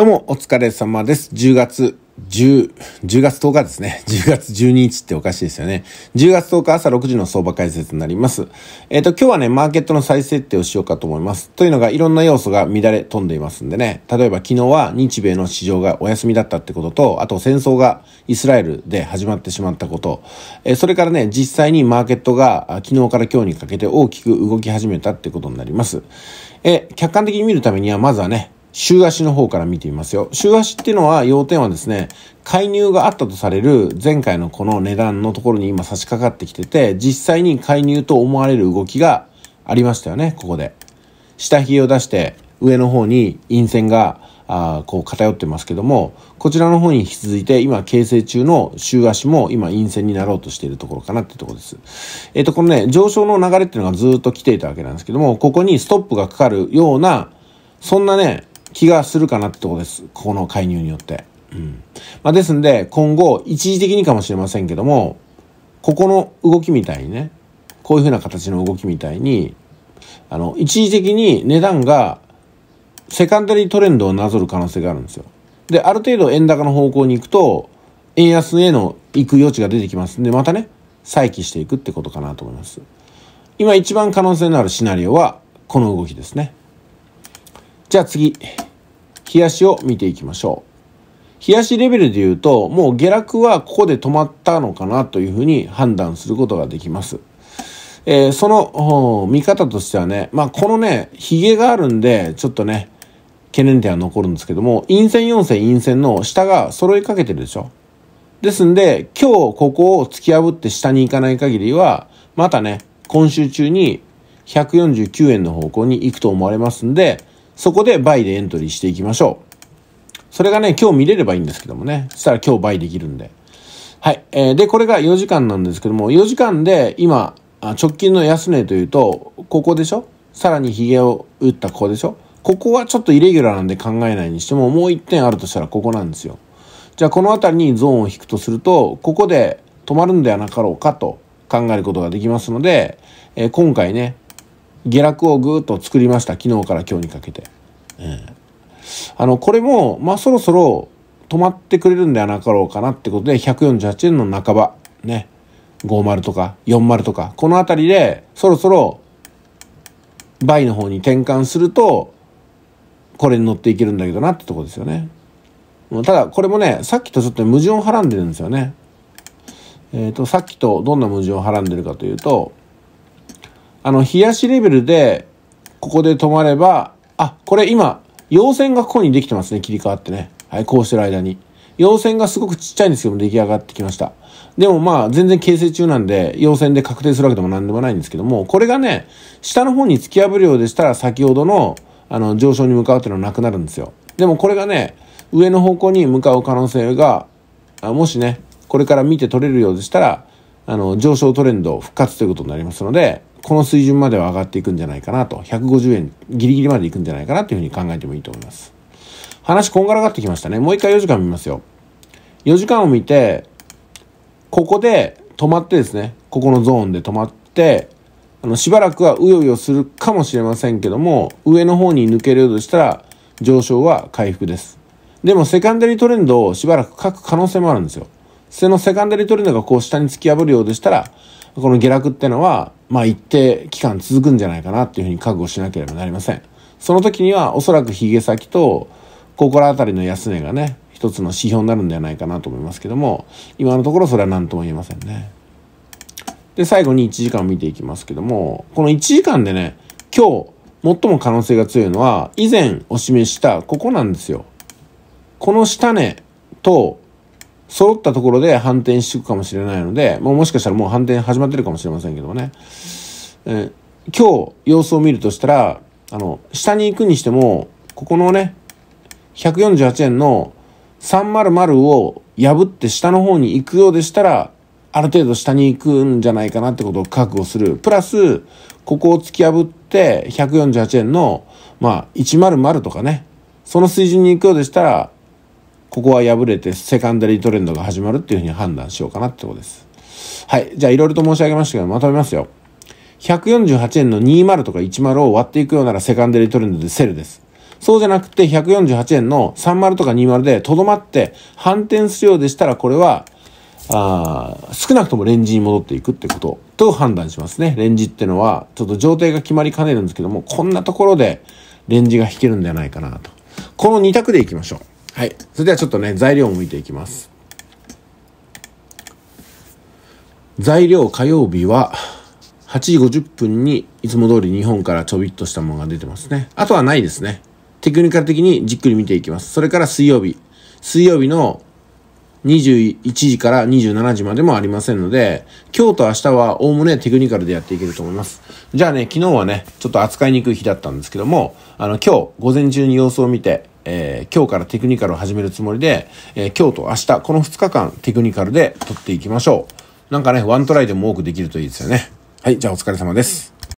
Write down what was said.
どうもお疲れ様です。10月10、10月10日ですね。10月12日っておかしいですよね。10月10日朝6時の相場解説になります。えっ、ー、と、今日はね、マーケットの再設定をしようかと思います。というのが、いろんな要素が乱れ飛んでいますんでね。例えば、昨日は日米の市場がお休みだったってことと、あと戦争がイスラエルで始まってしまったこと。えー、それからね、実際にマーケットが昨日から今日にかけて大きく動き始めたってことになります。えー、客観的に見るためには、まずはね、週足の方から見てみますよ。週足っていうのは、要点はですね、介入があったとされる前回のこの値段のところに今差し掛かってきてて、実際に介入と思われる動きがありましたよね、ここで。下髭を出して、上の方に陰線が、ああ、こう偏ってますけども、こちらの方に引き続いて、今形成中の週足も今陰線になろうとしているところかなってとこです。えっ、ー、と、このね、上昇の流れっていうのがずっと来ていたわけなんですけども、ここにストップがかかるような、そんなね、気がするかなってとこです。この介入によって。うん。まあ、ですんで、今後、一時的にかもしれませんけども、ここの動きみたいにね、こういうふうな形の動きみたいに、あの、一時的に値段が、セカンダリートレンドをなぞる可能性があるんですよ。で、ある程度円高の方向に行くと、円安への行く余地が出てきますんで、またね、再起していくってことかなと思います。今一番可能性のあるシナリオは、この動きですね。じゃあ次、冷やしを見ていきましょう。冷やしレベルで言うと、もう下落はここで止まったのかなというふうに判断することができます。えー、その見方としてはね、まあ、このね、ヒゲがあるんで、ちょっとね、懸念点は残るんですけども、陰線4線陰線の下が揃いかけてるでしょ。ですんで、今日ここを突き破って下に行かない限りは、またね、今週中に149円の方向に行くと思われますんで、そこで倍でエントリーしていきましょう。それがね、今日見れればいいんですけどもね。そしたら今日倍できるんで。はい。えー、で、これが4時間なんですけども、4時間で今、直近の安値というと、ここでしょさらに髭を打ったここでしょここはちょっとイレギュラーなんで考えないにしても、もう1点あるとしたらここなんですよ。じゃあこの辺りにゾーンを引くとすると、ここで止まるんではなかろうかと考えることができますので、えー、今回ね、下落をぐーっと作りました。昨日から今日にかけて。えあの、これも、まあ、そろそろ止まってくれるんではなかろうかなってことで、148円の半ば、ね、50とか40とか、この辺りで、そろそろ、倍の方に転換すると、これに乗っていけるんだけどなってとこですよね。ただ、これもね、さっきとちょっと矛盾をはらんでるんですよね。えっ、ー、と、さっきとどんな矛盾をはらんでるかというと、あの、冷やしレベルで、ここで止まれば、あ、これ今、陽線がここにできてますね、切り替わってね。はい、こうしてる間に。陽線がすごくちっちゃいんですけども、出来上がってきました。でもまあ、全然形成中なんで、陽線で確定するわけでも何でもないんですけども、これがね、下の方に突き破るようでしたら、先ほどの、あの、上昇に向かうっていうのはなくなるんですよ。でもこれがね、上の方向に向かう可能性が、あもしね、これから見て取れるようでしたら、あの、上昇トレンド復活ということになりますので、この水準までは上がっていくんじゃないかなと、150円ギリギリまでいくんじゃないかなというふうに考えてもいいと思います。話こんがらがってきましたね。もう一回4時間見ますよ。4時間を見て、ここで止まってですね、ここのゾーンで止まって、あの、しばらくはうようよするかもしれませんけども、上の方に抜けるとしたら、上昇は回復です。でも、セカンダリトレンドをしばらく書く可能性もあるんですよ。そのセカンダリトレンドがこう下に突き破るようでしたら、この下落ってのは、まあ一定期間続くんじゃないかなっていうふうに覚悟しなければなりません。その時にはおそらくヒゲ先と心当たりの安値がね、一つの指標になるんではないかなと思いますけども、今のところそれは何とも言えませんね。で、最後に1時間見ていきますけども、この1時間でね、今日、最も可能性が強いのは、以前お示したここなんですよ。この下値と揃ったところで反転していくかもしれないので、まあ、もしかしたらもう反転始まってるかもしれませんけどもね、えー、今日様子を見るとしたらあの下に行くにしてもここのね148円の300を破って下の方に行くようでしたらある程度下に行くんじゃないかなってことを覚悟する。プラス、ここを突き破って148円の、まあ、100とかね、その水準に行くようでしたら、ここは破れてセカンダリートレンドが始まるっていうふうに判断しようかなってことです。はい。じゃあいろいろと申し上げましたけど、まとめますよ。148円の20とか10を割っていくようならセカンダリートレンドでセルです。そうじゃなくて148円の30とか20でとどまって反転するようでしたらこれはあ少なくともレンジに戻っていくってことと判断しますね。レンジってのはちょっと上程が決まりかねるんですけどもこんなところでレンジが引けるんじゃないかなと。この2択でいきましょう。はい。それではちょっとね、材料を見ていきます。材料火曜日は、8時50分にいつも通り日本からちょびっとしたものが出てますね。あとはないですね。テクニカル的にじっくり見ていきます。それから水曜日。水曜日の21時から27時までもありませんので、今日と明日はおおむねテクニカルでやっていけると思います。じゃあね、昨日はね、ちょっと扱いにくい日だったんですけども、あの、今日午前中に様子を見て、えー、今日からテクニカルを始めるつもりで、えー、今日と明日、この2日間、テクニカルで撮っていきましょう。なんかね、ワントライでも多くできるといいですよね。はい、じゃあお疲れ様です。